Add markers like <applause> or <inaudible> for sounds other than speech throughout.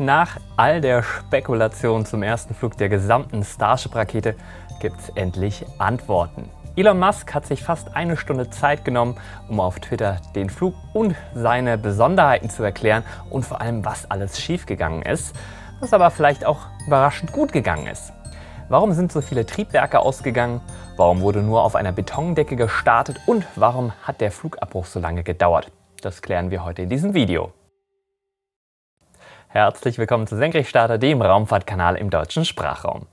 Nach all der Spekulation zum ersten Flug der gesamten Starship-Rakete gibt es endlich Antworten. Elon Musk hat sich fast eine Stunde Zeit genommen, um auf Twitter den Flug und seine Besonderheiten zu erklären und vor allem, was alles schiefgegangen ist, was aber vielleicht auch überraschend gut gegangen ist. Warum sind so viele Triebwerke ausgegangen? Warum wurde nur auf einer Betondecke gestartet? Und warum hat der Flugabbruch so lange gedauert? Das klären wir heute in diesem Video. Herzlich willkommen zu Senkrechtstarter, dem Raumfahrtkanal im deutschen Sprachraum.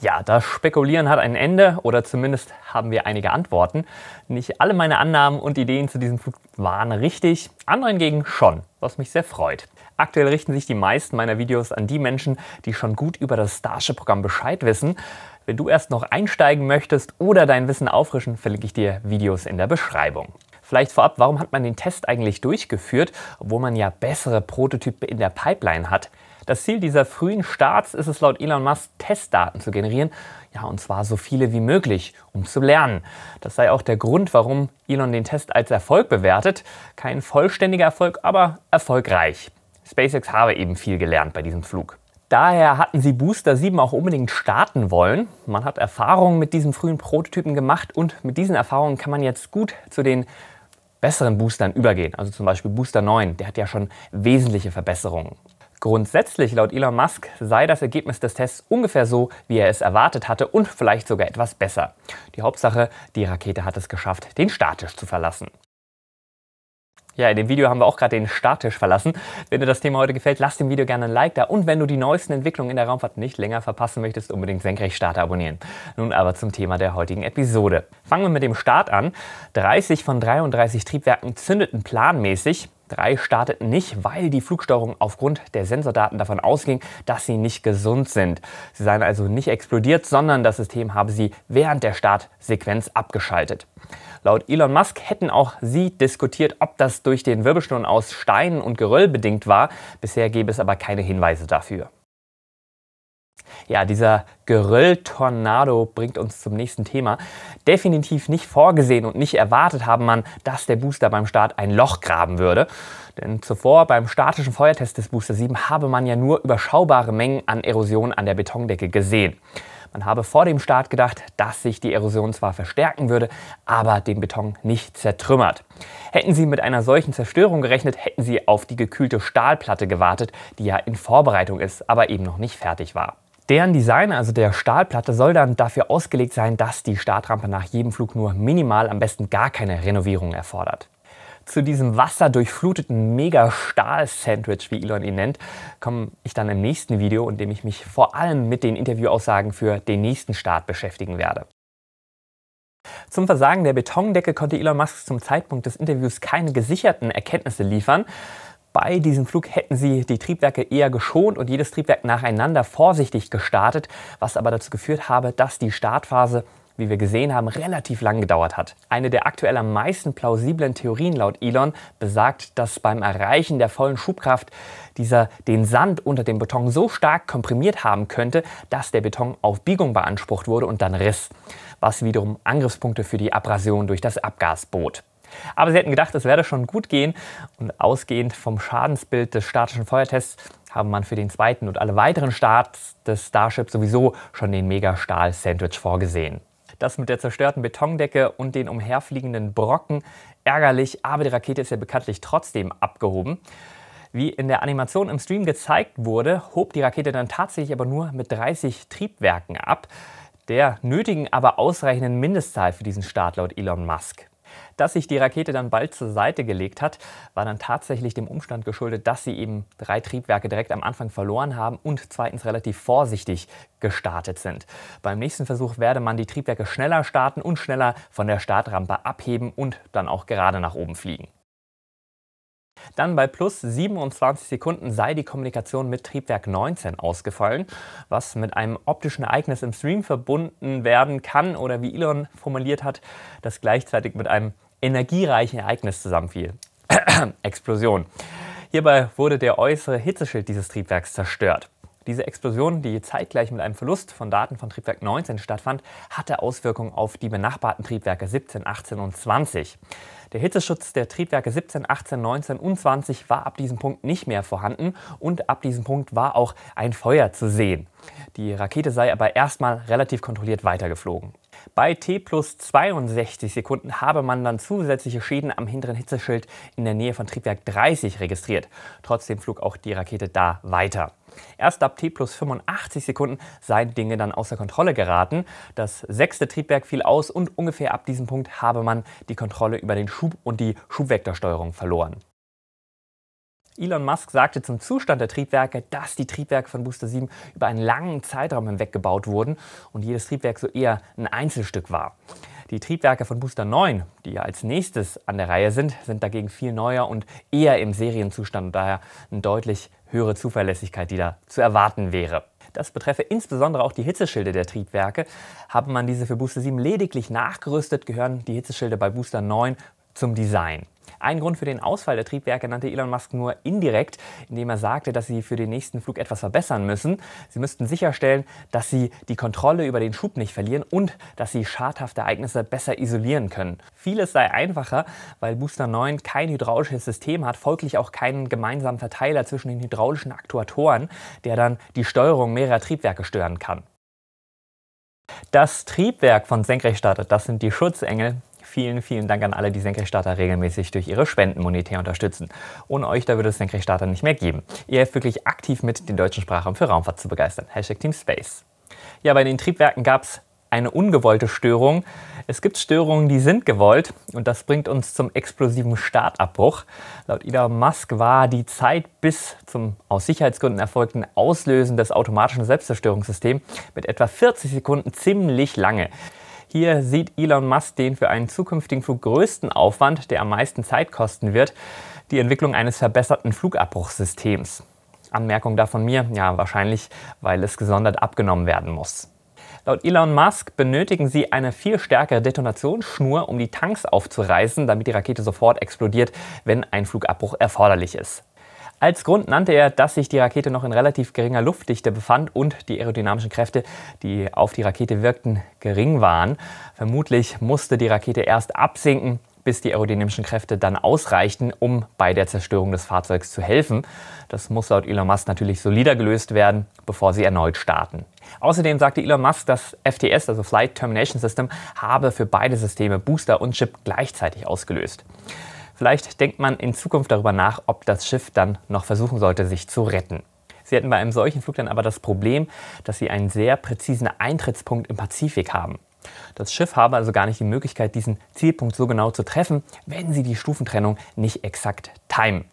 Ja, das Spekulieren hat ein Ende oder zumindest haben wir einige Antworten. Nicht alle meine Annahmen und Ideen zu diesem Flug waren richtig, andere hingegen schon, was mich sehr freut. Aktuell richten sich die meisten meiner Videos an die Menschen, die schon gut über das Starship-Programm Bescheid wissen. Wenn du erst noch einsteigen möchtest oder dein Wissen auffrischen, verlinke ich dir Videos in der Beschreibung. Vielleicht vorab, warum hat man den Test eigentlich durchgeführt, obwohl man ja bessere Prototype in der Pipeline hat? Das Ziel dieser frühen Starts ist es laut Elon Musk, Testdaten zu generieren. Ja, und zwar so viele wie möglich, um zu lernen. Das sei auch der Grund, warum Elon den Test als Erfolg bewertet. Kein vollständiger Erfolg, aber erfolgreich. SpaceX habe eben viel gelernt bei diesem Flug. Daher hatten sie Booster 7 auch unbedingt starten wollen. Man hat Erfahrungen mit diesen frühen Prototypen gemacht und mit diesen Erfahrungen kann man jetzt gut zu den besseren Boostern übergehen. Also zum Beispiel Booster 9, der hat ja schon wesentliche Verbesserungen. Grundsätzlich laut Elon Musk sei das Ergebnis des Tests ungefähr so, wie er es erwartet hatte und vielleicht sogar etwas besser. Die Hauptsache, die Rakete hat es geschafft, den Starttisch zu verlassen. Ja, in dem Video haben wir auch gerade den Starttisch verlassen. Wenn dir das Thema heute gefällt, lass dem Video gerne ein Like da. Und wenn du die neuesten Entwicklungen in der Raumfahrt nicht länger verpassen möchtest, unbedingt Senkrechtstarter abonnieren. Nun aber zum Thema der heutigen Episode. Fangen wir mit dem Start an. 30 von 33 Triebwerken zündeten planmäßig. Drei starteten nicht, weil die Flugsteuerung aufgrund der Sensordaten davon ausging, dass sie nicht gesund sind. Sie seien also nicht explodiert, sondern das System habe sie während der Startsequenz abgeschaltet. Laut Elon Musk hätten auch sie diskutiert, ob das durch den Wirbelsturm aus Steinen und Geröll bedingt war. Bisher gäbe es aber keine Hinweise dafür. Ja, dieser Gerölltornado bringt uns zum nächsten Thema. Definitiv nicht vorgesehen und nicht erwartet haben man, dass der Booster beim Start ein Loch graben würde. Denn zuvor beim statischen Feuertest des Booster 7 habe man ja nur überschaubare Mengen an Erosion an der Betondecke gesehen. Man habe vor dem Start gedacht, dass sich die Erosion zwar verstärken würde, aber den Beton nicht zertrümmert. Hätten sie mit einer solchen Zerstörung gerechnet, hätten sie auf die gekühlte Stahlplatte gewartet, die ja in Vorbereitung ist, aber eben noch nicht fertig war. Deren Design, also der Stahlplatte, soll dann dafür ausgelegt sein, dass die Startrampe nach jedem Flug nur minimal, am besten gar keine Renovierung erfordert zu diesem wasserdurchfluteten Mega-Stahl-Sandwich, wie Elon ihn nennt, komme ich dann im nächsten Video, in dem ich mich vor allem mit den Interviewaussagen für den nächsten Start beschäftigen werde. Zum Versagen der Betondecke konnte Elon Musk zum Zeitpunkt des Interviews keine gesicherten Erkenntnisse liefern. Bei diesem Flug hätten sie die Triebwerke eher geschont und jedes Triebwerk nacheinander vorsichtig gestartet, was aber dazu geführt habe, dass die Startphase wie wir gesehen haben, relativ lang gedauert hat. Eine der aktuell am meisten plausiblen Theorien laut Elon besagt, dass beim Erreichen der vollen Schubkraft dieser den Sand unter dem Beton so stark komprimiert haben könnte, dass der Beton auf Biegung beansprucht wurde und dann riss, was wiederum Angriffspunkte für die Abrasion durch das Abgas bot. Aber sie hätten gedacht, es werde schon gut gehen und ausgehend vom Schadensbild des statischen Feuertests haben man für den zweiten und alle weiteren Starts des Starships sowieso schon den Mega-Stahl-Sandwich vorgesehen. Das mit der zerstörten Betondecke und den umherfliegenden Brocken. Ärgerlich, aber die Rakete ist ja bekanntlich trotzdem abgehoben. Wie in der Animation im Stream gezeigt wurde, hob die Rakete dann tatsächlich aber nur mit 30 Triebwerken ab, der nötigen aber ausreichenden Mindestzahl für diesen Start laut Elon Musk. Dass sich die Rakete dann bald zur Seite gelegt hat, war dann tatsächlich dem Umstand geschuldet, dass sie eben drei Triebwerke direkt am Anfang verloren haben und zweitens relativ vorsichtig gestartet sind. Beim nächsten Versuch werde man die Triebwerke schneller starten und schneller von der Startrampe abheben und dann auch gerade nach oben fliegen. Dann bei plus 27 Sekunden sei die Kommunikation mit Triebwerk 19 ausgefallen, was mit einem optischen Ereignis im Stream verbunden werden kann oder wie Elon formuliert hat, das gleichzeitig mit einem energiereichen Ereignis zusammenfiel. <clears throat> Explosion. Hierbei wurde der äußere Hitzeschild dieses Triebwerks zerstört. Diese Explosion, die zeitgleich mit einem Verlust von Daten von Triebwerk 19 stattfand, hatte Auswirkungen auf die benachbarten Triebwerke 17, 18 und 20. Der Hitzeschutz der Triebwerke 17, 18, 19 und 20 war ab diesem Punkt nicht mehr vorhanden und ab diesem Punkt war auch ein Feuer zu sehen. Die Rakete sei aber erstmal relativ kontrolliert weitergeflogen. Bei T plus 62 Sekunden habe man dann zusätzliche Schäden am hinteren Hitzeschild in der Nähe von Triebwerk 30 registriert. Trotzdem flog auch die Rakete da weiter. Erst ab T plus 85 Sekunden seien Dinge dann außer Kontrolle geraten. Das sechste Triebwerk fiel aus und ungefähr ab diesem Punkt habe man die Kontrolle über den Schub und die Schubvektorsteuerung verloren. Elon Musk sagte zum Zustand der Triebwerke, dass die Triebwerke von Booster 7 über einen langen Zeitraum hinweg gebaut wurden und jedes Triebwerk so eher ein Einzelstück war. Die Triebwerke von Booster 9, die ja als nächstes an der Reihe sind, sind dagegen viel neuer und eher im Serienzustand und daher eine deutlich höhere Zuverlässigkeit, die da zu erwarten wäre. Das betreffe insbesondere auch die Hitzeschilde der Triebwerke. Habe man diese für Booster 7 lediglich nachgerüstet, gehören die Hitzeschilde bei Booster 9 zum Design. Ein Grund für den Ausfall der Triebwerke nannte Elon Musk nur indirekt, indem er sagte, dass sie für den nächsten Flug etwas verbessern müssen. Sie müssten sicherstellen, dass sie die Kontrolle über den Schub nicht verlieren und dass sie schadhafte Ereignisse besser isolieren können. Vieles sei einfacher, weil Booster 9 kein hydraulisches System hat, folglich auch keinen gemeinsamen Verteiler zwischen den hydraulischen Aktuatoren, der dann die Steuerung mehrerer Triebwerke stören kann. Das Triebwerk von Senkrechtstarter, das sind die Schutzengel, Vielen, vielen Dank an alle, die Senkrechtstarter regelmäßig durch ihre Spenden monetär unterstützen. Ohne euch, da würde es Senkrechtstarter nicht mehr geben. Ihr helft wirklich aktiv mit, den deutschen Sprachraum für Raumfahrt zu begeistern. Hashtag Team Space. Ja, bei den Triebwerken gab es eine ungewollte Störung. Es gibt Störungen, die sind gewollt und das bringt uns zum explosiven Startabbruch. Laut Elon Musk war die Zeit bis zum aus Sicherheitsgründen erfolgten Auslösen des automatischen Selbstzerstörungssystems mit etwa 40 Sekunden ziemlich lange. Hier sieht Elon Musk den für einen zukünftigen Flug größten Aufwand, der am meisten Zeit kosten wird, die Entwicklung eines verbesserten Flugabbruchsystems. Anmerkung da von mir, ja wahrscheinlich, weil es gesondert abgenommen werden muss. Laut Elon Musk benötigen sie eine viel stärkere Detonationsschnur, um die Tanks aufzureißen, damit die Rakete sofort explodiert, wenn ein Flugabbruch erforderlich ist. Als Grund nannte er, dass sich die Rakete noch in relativ geringer Luftdichte befand und die aerodynamischen Kräfte, die auf die Rakete wirkten, gering waren. Vermutlich musste die Rakete erst absinken, bis die aerodynamischen Kräfte dann ausreichten, um bei der Zerstörung des Fahrzeugs zu helfen. Das muss laut Elon Musk natürlich solider gelöst werden, bevor sie erneut starten. Außerdem sagte Elon Musk, das FTS, also Flight Termination System, habe für beide Systeme Booster und Chip gleichzeitig ausgelöst. Vielleicht denkt man in Zukunft darüber nach, ob das Schiff dann noch versuchen sollte, sich zu retten. Sie hätten bei einem solchen Flug dann aber das Problem, dass sie einen sehr präzisen Eintrittspunkt im Pazifik haben. Das Schiff habe also gar nicht die Möglichkeit, diesen Zielpunkt so genau zu treffen, wenn sie die Stufentrennung nicht exakt timen.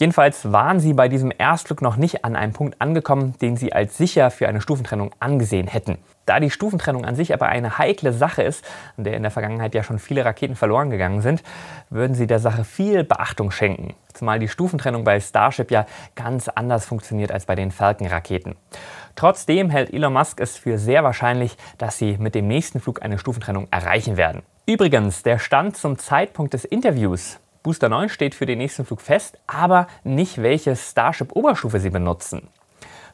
Jedenfalls waren sie bei diesem Erstflug noch nicht an einem Punkt angekommen, den sie als sicher für eine Stufentrennung angesehen hätten. Da die Stufentrennung an sich aber eine heikle Sache ist, an der in der Vergangenheit ja schon viele Raketen verloren gegangen sind, würden sie der Sache viel Beachtung schenken. Zumal die Stufentrennung bei Starship ja ganz anders funktioniert als bei den Falcon-Raketen. Trotzdem hält Elon Musk es für sehr wahrscheinlich, dass sie mit dem nächsten Flug eine Stufentrennung erreichen werden. Übrigens, der Stand zum Zeitpunkt des Interviews Booster 9 steht für den nächsten Flug fest, aber nicht welche Starship-Oberstufe sie benutzen.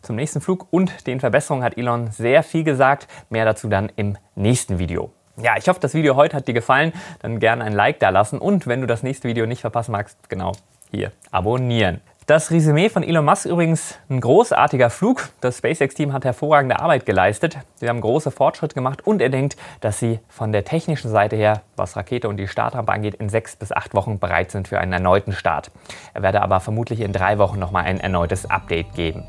Zum nächsten Flug und den Verbesserungen hat Elon sehr viel gesagt. Mehr dazu dann im nächsten Video. Ja, ich hoffe, das Video heute hat dir gefallen. Dann gerne ein Like da lassen und wenn du das nächste Video nicht verpassen magst, genau hier abonnieren. Das Resümee von Elon Musk übrigens ein großartiger Flug. Das SpaceX-Team hat hervorragende Arbeit geleistet. Sie haben große Fortschritte gemacht und er denkt, dass sie von der technischen Seite her, was Rakete und die Startrampe angeht, in sechs bis acht Wochen bereit sind für einen erneuten Start. Er werde aber vermutlich in drei Wochen nochmal ein erneutes Update geben.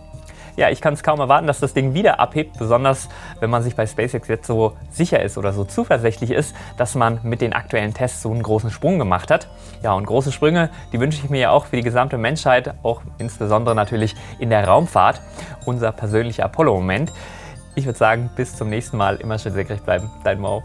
Ja, ich kann es kaum erwarten, dass das Ding wieder abhebt, besonders wenn man sich bei SpaceX jetzt so sicher ist oder so zuversichtlich ist, dass man mit den aktuellen Tests so einen großen Sprung gemacht hat. Ja, und große Sprünge, die wünsche ich mir ja auch für die gesamte Menschheit, auch insbesondere natürlich in der Raumfahrt, unser persönlicher Apollo-Moment. Ich würde sagen, bis zum nächsten Mal. Immer schön senkrecht bleiben. Dein Mo.